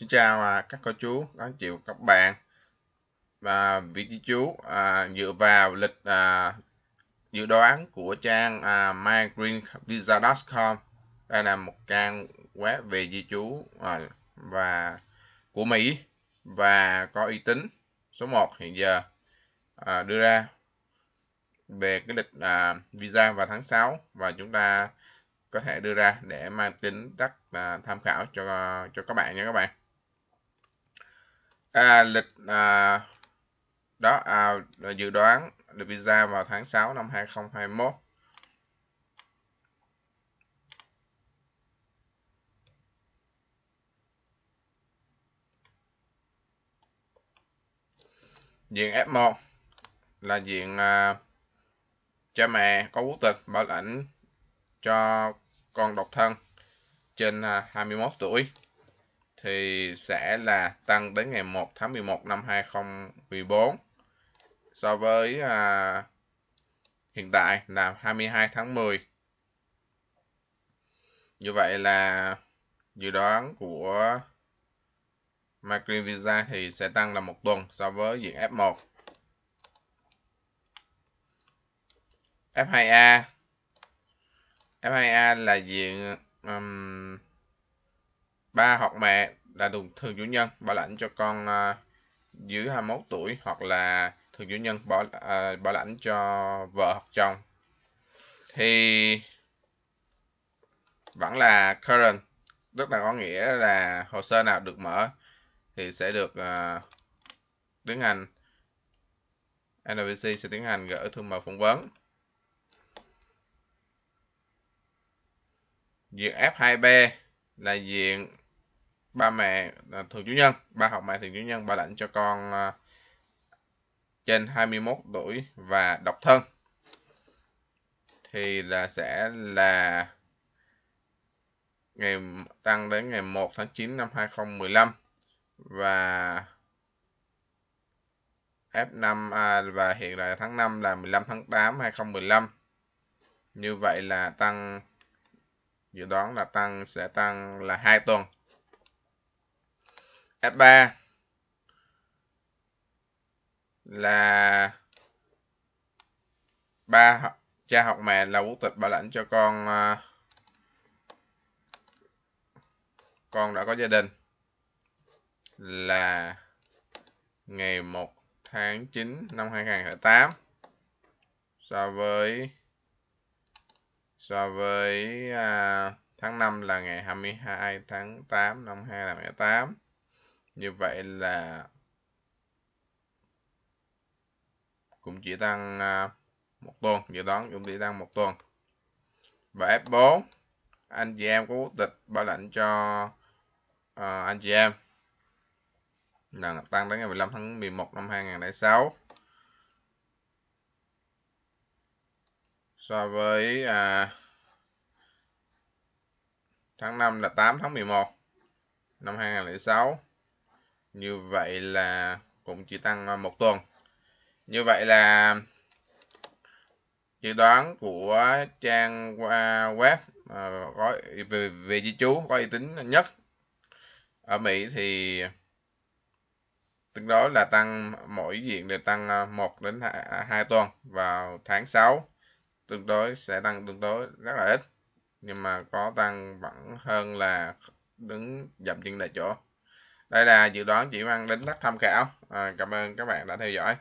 Xin chào à, các cô chú, các anh chị các bạn. Và vị trí chú à, dựa vào lịch à, dự đoán của trang à, mygreenvisa.com. Đây là một trang web về di chú à, và của Mỹ và có uy tín. Số 1 hiện giờ à, đưa ra về cái lịch à, visa vào tháng 6 và chúng ta có thể đưa ra để mang tính tác à, tham khảo cho cho các bạn nha các bạn à, lịch à, đó à, dự đoán được visa vào tháng 6 năm 2021 diện F1 là diện à, cha mẹ có quốc tịch bảo lãnh cho con độc thân trên à, 21 tuổi thì sẽ là tăng đến ngày 1 tháng 11 năm 2014 so với à, hiện tại là 22 tháng 10. Như vậy là dự đoán của Macri Visa thì sẽ tăng là một tuần so với diện F1. F2A F2A là diện um, ba hoặc mẹ là thường chủ nhân bảo lãnh cho con à, dưới 21 tuổi hoặc là thường chủ nhân bảo à, bảo lãnh cho vợ hoặc chồng thì vẫn là current tức là có nghĩa là hồ sơ nào được mở thì sẽ được à, tiến hành NVC sẽ tiến hành gửi thư mời phỏng vấn diện F2B là diện ba mẹ à, thường chủ nhân ba học mẹ thường chủ nhân bảo lãnh cho con à, trên 21 tuổi và độc thân thì là sẽ là ngày tăng đến ngày 1 tháng 9 năm 2015 và F5 à, và hiện là tháng 5 là 15 tháng 8 2015. Như vậy là tăng dự đoán là tăng sẽ tăng là 2 tuần F3 là ba cha học mẹ là quốc tịch bảo lãnh cho con ờ, con đã có gia đình là ngày 1 tháng 9 năm 2008 so với so với à, tháng 5 là ngày 22 tháng 8 năm 2008 như vậy là cũng chỉ tăng à, một tuần dự đoán cũng chỉ tăng một tuần và F4 anh chị em có quốc tịch bảo lãnh cho uh, anh chị em là tăng đến ngày 15 tháng 11 năm 2006 so với uh, tháng 5 là 8 tháng 11 năm 2006 như vậy là cũng chỉ tăng à, một tuần như vậy là dự đoán của trang à, web à, có về, về di trú có uy tín nhất ở Mỹ thì tương đối là tăng mỗi diện đều tăng 1 đến 2 tuần vào tháng 6 tương đối sẽ tăng tương đối rất là ít nhưng mà có tăng vẫn hơn là đứng dậm chân tại chỗ đây là dự đoán chỉ mang đến tác tham khảo à, cảm ơn các bạn đã theo dõi